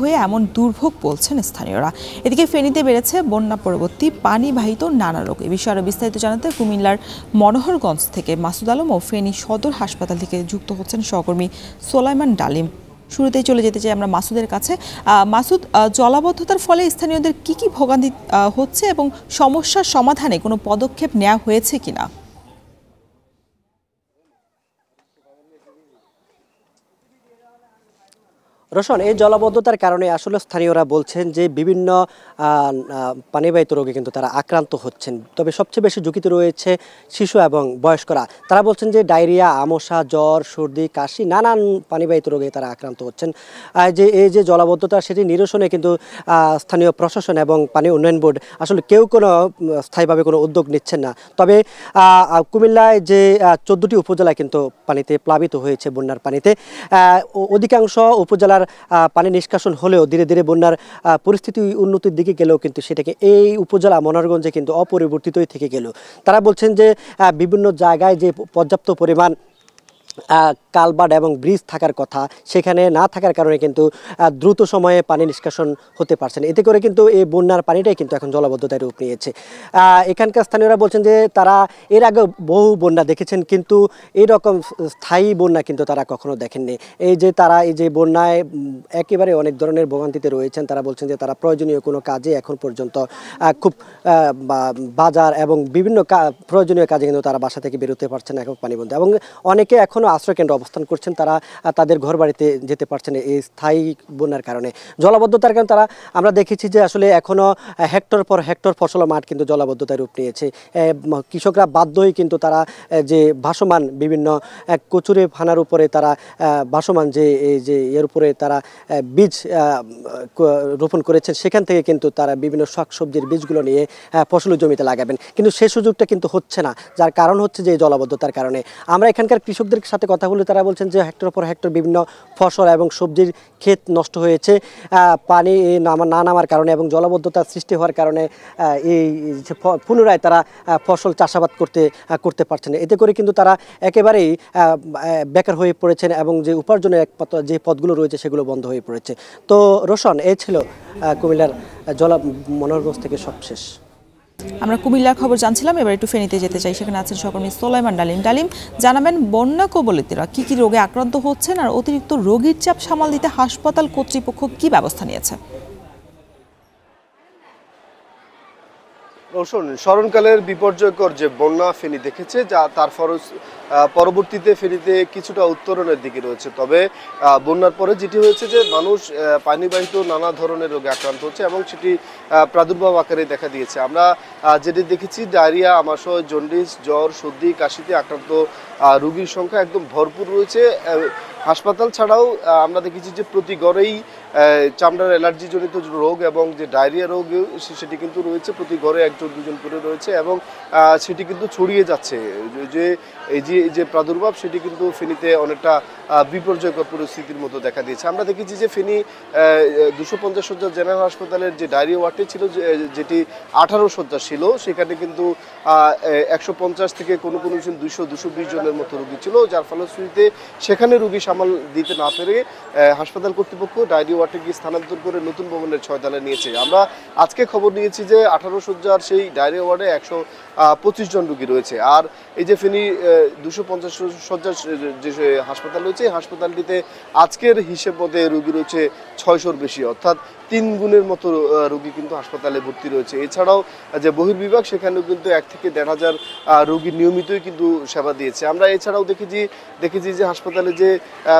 হয়ে এমন দুর্ভোগ বলছেন স্থানীয়রা এদিকে ফেনীতে বেড়েছে বন্যা পরবর্তী পানিবাহিত নানা রোগ এ বিষয়ে আরও বিস্তারিত জানাতে কুমিল্লার মনোহরগঞ্জ থেকে মাসুদ আলম ও ফেনী সদর হাসপাতাল থেকে যুক্ত হচ্ছেন সহকর্মী সোলাইমান ডালিম শুরুতেই চলে যেতে চাই আমরা মাসুদের কাছে মাসুদ জলাবদ্ধতার ফলে স্থানীয়দের কি কি ভোগান্তি হচ্ছে এবং সমস্যার সমাধানে কোনো পদক্ষেপ নেওয়া হয়েছে কিনা রোশন এই জলাবদ্ধতার কারণে আসলে স্থানীয়রা বলছেন যে বিভিন্ন পানিবাহিত রোগে কিন্তু তারা আক্রান্ত হচ্ছেন তবে সবচেয়ে বেশি ঝুঁকিতে রয়েছে শিশু এবং বয়স্করা তারা বলছেন যে ডায়রিয়া আমশা জ্বর সর্দি কাশি নানান পানিবাহিত রোগে তারা আক্রান্ত হচ্ছেন যে এই যে জলাবদ্ধতা সেটি নিরসনে কিন্তু স্থানীয় প্রশাসন এবং পানি উন্নয়ন বোর্ড আসলে কেউ কোনো স্থায়ীভাবে কোনো উদ্যোগ নিচ্ছেন না তবে কুমিল্লায় যে চোদ্দোটি উপজেলা কিন্তু পানিতে প্লাবিত হয়েছে বন্যার পানিতে অধিকাংশ উপজেলার পানি নিষ্কাশন হলেও ধীরে ধীরে বন্যার পরিস্থিতি উন্নতির দিকে গেলেও কিন্তু সেটাকে এই উপজেলা মনোরগঞ্জে কিন্তু অপরিবর্তিতই থেকে গেল তারা বলছেন যে বিভিন্ন জায়গায় যে পর্যাপ্ত পরিমাণ কালবাড এবং ব্রিজ থাকার কথা সেখানে না থাকার কারণে কিন্তু দ্রুত সময়ে পানি নিষ্কাশন হতে পারছে না এতে করে কিন্তু এই বন্যার পানিটাই কিন্তু এখন জলবদ্ধতায় রূপ নিয়েছে এখানকার স্থানীয়রা বলছেন যে তারা এর আগে বহু বন্যা দেখেছেন কিন্তু এরকম স্থায়ী বন্যা কিন্তু তারা কখনো দেখেননি এই যে তারা এই যে বন্যায় একেবারে অনেক ধরনের ভোগান্তিতে রয়েছেন তারা বলছেন যে তারা প্রয়োজনীয় কোনো কাজে এখন পর্যন্ত খুব বাজার এবং বিভিন্ন প্রয়োজনীয় কাজে কিন্তু তারা বাসা থেকে বেরোতে পারছে না এখন পানিবন্দী এবং অনেকে এখনও আশ্রয়কেন্দ্রে অবস্থান করছেন তারা তাদের ঘর বাড়িতে যেতে পারছেন এই স্থায়ী বন্যার কারণে জলাবদ্ধতার কারণে তারা আমরা দেখেছি যে আসলে এখনও হেক্টর পর হেক্টর ফসল মাঠ কিন্তু জলাবদ্ধতায় রূপ নিয়েছে কৃষকরা বাধ্য হয়ে কিন্তু তারা যে ভাসমান বিভিন্ন কচুরে ফানার উপরে তারা ভাসমান যে যে এর উপরে তারা বীজ রোপণ করেছেন সেখান থেকে কিন্তু তারা বিভিন্ন শাকসবজির বীজগুলো নিয়ে ফসল জমিতে লাগাবেন কিন্তু সেই সুযোগটা কিন্তু হচ্ছে না যার কারণ হচ্ছে যে জলাবদ্ধতার কারণে আমরা এখানকার কৃষকদের সাথে কথা বলে তারা বলছেন যে হেক্টর পর হেক্টর বিভিন্ন ফসল এবং সবজির ক্ষেত নষ্ট হয়েছে পানি নামা না নামার কারণে এবং জলবদ্ধতা সৃষ্টি হওয়ার কারণে এই পুনরায় তারা ফসল চাষাবাদ করতে করতে পারছে না এতে করে কিন্তু তারা একেবারেই বেকার হয়ে পড়েছেন এবং যে উপার্জনের এক যে পথগুলো রয়েছে সেগুলো বন্ধ হয়ে পড়েছে তো রোশন এ ছিল কুমিল্লার জল মনোরগঞ্জ থেকে সবশেষ আমরা কুমিল্লার খবর জানছিলাম এবার একটু ফেনীতে যেতে চাই সেখানে আছেন সহকর্মী সোলাইমান ডালিম ডালিম জানাবেন বন্যা কবলিতরা কি কি রোগে আক্রান্ত হচ্ছেন আর অতিরিক্ত রোগীর চাপ সামাল দিতে হাসপাতাল কর্তৃপক্ষ কি ব্যবস্থা নিয়েছে শোন স্মরণকালের বিপর্যয়কর যে বন্যা ফেনী দেখেছে যা তার ফরজ পরবর্তীতে ফেনীতে কিছুটা উত্তরণের দিকে রয়েছে তবে বন্যার পরে যেটি হয়েছে যে মানুষ পানিবাহিত নানা ধরনের রোগে আক্রান্ত হচ্ছে এবং সেটি প্রাদুর্ভাব আকারে দেখা দিয়েছে আমরা যেটি দেখেছি ডায়রিয়া আমাশয় জন্ডিস জ্বর সর্দি কাশিতে আক্রান্ত রোগীর সংখ্যা একদম ভরপুর রয়েছে হাসপাতাল ছাড়াও আমরা দেখেছি যে প্রতি গড়েই চামড়ার অ্যালার্জিজনিত রোগ এবং যে ডায়রিয়া রোগ সেটি কিন্তু রয়েছে প্রতি ঘরে একজন দুজন করে রয়েছে এবং সেটি কিন্তু ছড়িয়ে যাচ্ছে যে এই যে যে প্রাদুর্ভাব সেটি কিন্তু ফেনীতে অনেকটা বিপর্যয়কর পরিস্থিতির মতো দেখা দিয়েছে আমরা দেখেছি যে ফেনী দুশো পঞ্চাশ শয্যার জেনারেল হাসপাতালের যে ডায়রিয়া ওয়ার্ডটি ছিল যেটি আঠারো শয্যা ছিল সেখানে কিন্তু একশো পঞ্চাশ থেকে কোনো কোনো দিন দুশো দুশো বিশ জনের মতো রুগী ছিল যার ফলশ্রুতিতে সেখানে রুগী সামাল দিতে না পেরে হাসপাতাল কর্তৃপক্ষ ডায়রিয়া গিয়ে স্থানান্তর করে নতুন ভবনের ছয়তলা নিয়েছে আমরা আজকে খবর নিয়েছি যে আঠারো শয্যার সেই ডায়রি ওয়ার্ডে একশো পঁচিশ জন রুগী রয়েছে আর এই যে ফেনী দুশো পঞ্চাশ শয্যার যে হাসপাতাল রয়েছে হাসপাতালটিতে আজকের হিসেব মতে রুগী রয়েছে ছয়শোর বেশি অর্থাৎ তিন গুণের মতো রুগী কিন্তু হাসপাতালে ভর্তি রয়েছে এছাড়াও যে বহির্বিভাগ সেখানেও কিন্তু এক থেকে দেড় হাজার রুগী নিয়মিতই কিন্তু সেবা দিয়েছে আমরা এছাড়াও দেখেছি দেখেছি যে হাসপাতালে যে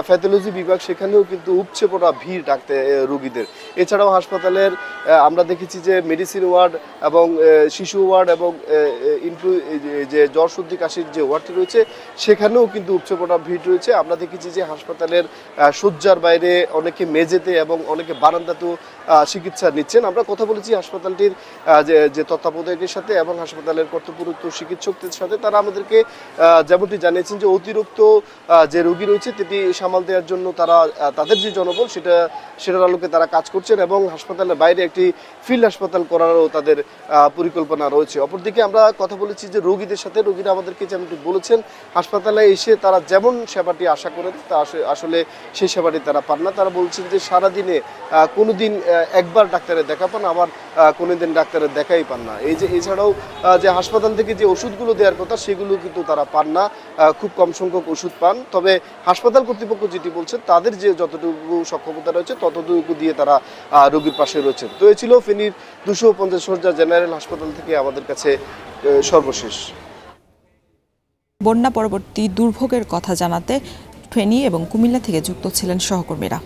প্যাথোলজি বিভাগ সেখানেও কিন্তু উপচে পড়া ভিড় ডাক্তার রুগীদের এছাড়াও হাসপাতালের আমরা দেখেছি যে মেডিসিন ওয়ার্ড এবং শিশু ওয়ার্ড এবং ইনফ্লু যে জ্বর সর্দি কাশির যে ওয়ার্ডটি রয়েছে সেখানেও কিন্তু উপচেপনা ভিড় রয়েছে আমরা দেখেছি যে হাসপাতালের শয্যার বাইরে অনেকে মেঝেতে এবং অনেকে বারান্দাতেও চিকিৎসা নিচ্ছেন আমরা কথা বলেছি হাসপাতালটির যে তত্ত্বাবধায়কের সাথে এবং হাসপাতালের কর্তব্যরত চিকিৎসকদের সাথে তারা আমাদেরকে যেমনটি জানিয়েছেন যে অতিরিক্ত যে রোগী রয়েছে তেটি সামাল দেওয়ার জন্য তারা তাদের যে জনবল সেটা সেটার আলোকে তারা কাজ করছেন এবং হাসপাতালের বাইরে একটি ফিল্ড হাসপাতাল করারও তাদের পরিকল্পনা রয়েছে অপরদিকে আমরা কথা বলেছি যে রোগীদের সাথে রোগীরা আমাদেরকে যেমনটি বলেছেন হাসপাতালে এসে তারা যেমন সেবাটি আশা করেন তা আসলে সেই সেবাটি তারা পান না তারা বলছেন যে সারাদিনে কোনো দিন একবার ডাক্তারের দেখা পান আবার কোনো দিন ডাক্তারের দেখাই পান না এই যে এছাড়াও যে হাসপাতাল থেকে যে ওষুধগুলো দেওয়ার কথা সেগুলো কিন্তু তারা পান না খুব কম সংখ্যক ওষুধ পান তবে হাসপাতাল কর্তৃপক্ষ যেটি বলছে তাদের যে যতটুকু সক্ষমতা রয়েছে ততটুকু দিয়ে তারা রোগীর পাশে রয়েছেন তো এ ছিল ফেনীর দুশো পঞ্চাশ সর্জা জেনারেল হাসপাতাল থেকে আমাদের কাছে সর্বশেষ বন্যা পরবর্তী দুর্ভোগের কথা জানাতে ফেনী এবং কুমিল্লা থেকে যুক্ত ছিলেন সহকর্মীরা